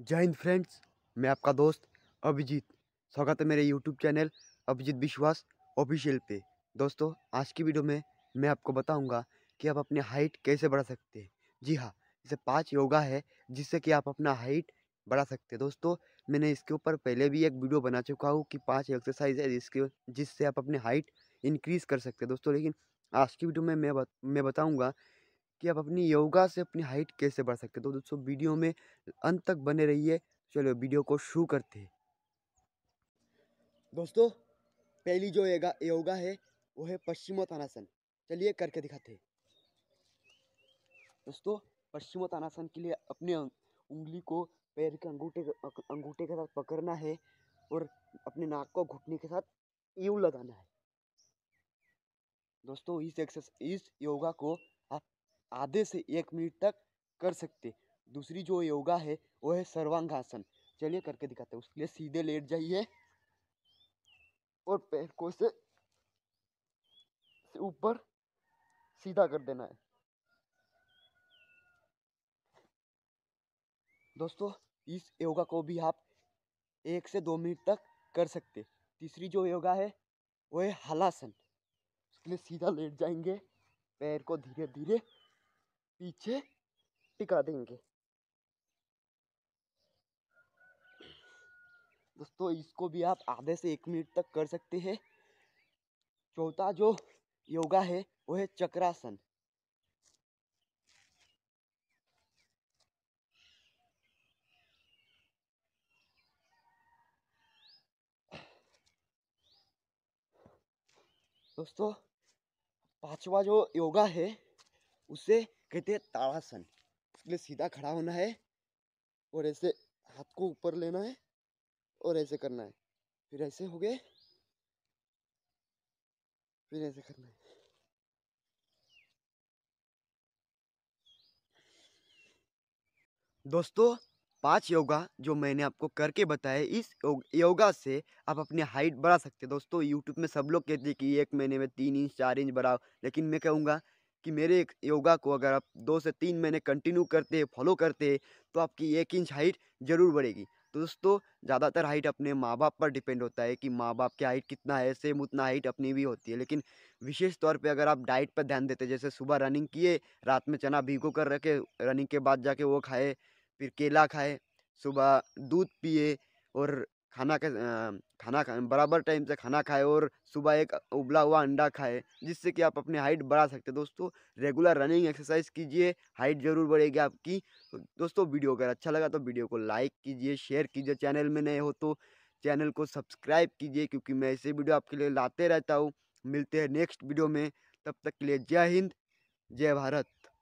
जय हिंद फ्रेंड्स मैं आपका दोस्त अभिजीत स्वागत है मेरे यूट्यूब चैनल अभिजीत विश्वास ऑफिशियल पे दोस्तों आज की वीडियो में मैं आपको बताऊंगा कि आप अपनी हाइट कैसे बढ़ा सकते हैं जी हाँ इसे पांच योगा है जिससे कि आप अपना हाइट बढ़ा सकते हैं दोस्तों मैंने इसके ऊपर पहले भी एक वीडियो बना चुका हूँ कि पाँच एक्सरसाइज है जिसके जिससे आप अपनी हाइट इंक्रीज़ कर सकते हैं दोस्तों लेकिन आज की वीडियो में मैं बत, मैं बताऊँगा कि आप अपनी योगा से अपनी हाइट कैसे बढ़ सकते तो दोस्तों वीडियो में अंत तक बने रहिए चलो वीडियो को शुरू करते हैं दोस्तों पहली जो योगा योगा है वो है पश्चिमोत्तानासन चलिए करके दिखाते हैं दोस्तों पश्चिमोत्तानासन के लिए अपने अं, उंगली को पैर के अंगूठे अंगूठे के साथ पकड़ना है और अपने नाक को घुटने के साथ यू लगाना है दोस्तों इस एक्सरसाइज इस योगा को आधे से एक मिनट तक कर सकते दूसरी जो योगा है वो है सर्वांगासन चलिए करके दिखाते हैं उसके लिए सीधे लेट जाइए और पैर को से ऊपर सीधा कर देना है दोस्तों इस योगा को भी आप एक से दो मिनट तक कर सकते तीसरी जो योगा है वो है हलासन उसके लिए सीधा लेट जाएंगे पैर को धीरे धीरे पीछे टिका देंगे दोस्तों इसको भी आप आधे से एक मिनट तक कर सकते हैं चौथा जो योगा है वो है चक्रासन दोस्तों पांचवा जो योगा है उसे कहते हैं ताड़ासन उसके लिए सीधा खड़ा होना है और ऐसे हाथ को ऊपर लेना है और ऐसे करना है फिर ऐसे हो गए फिर ऐसे करना है दोस्तों पांच योगा जो मैंने आपको करके बताया इस योगा से आप अपनी हाइट बढ़ा सकते हैं दोस्तों यूट्यूब में सब लोग कहते हैं कि एक महीने में तीन इंच चार इंच बढ़ाओ लेकिन मैं कहूँगा कि मेरे योगा को अगर आप दो से तीन महीने कंटिन्यू करते फॉलो करते तो आपकी एक इंच हाइट ज़रूर बढ़ेगी तो दोस्तों ज़्यादातर हाइट अपने माँ बाप पर डिपेंड होता है कि माँ बाप की हाइट कितना है सेम उतना हाइट अपनी भी होती है लेकिन विशेष तौर पे अगर आप डाइट पर ध्यान देते जैसे सुबह रनिंग किए रात में चना भीगो कर रखे रनिंग के बाद जाके वो खाए फिर केला खाए सुबह दूध पिए और खाना के खाना खाएं बराबर टाइम से खाना खाएं और सुबह एक उबला हुआ अंडा खाएं जिससे कि आप अपनी हाइट बढ़ा सकते दोस्तों रेगुलर रनिंग एक्सरसाइज कीजिए हाइट ज़रूर बढ़ेगी आपकी तो दोस्तों वीडियो अगर अच्छा लगा तो वीडियो को लाइक कीजिए शेयर कीजिए चैनल में नए हो तो चैनल को सब्सक्राइब कीजिए क्योंकि मैं ऐसे वीडियो आपके लिए लाते रहता हूँ मिलते हैं नेक्स्ट वीडियो में तब तक के लिए जय हिंद जय भारत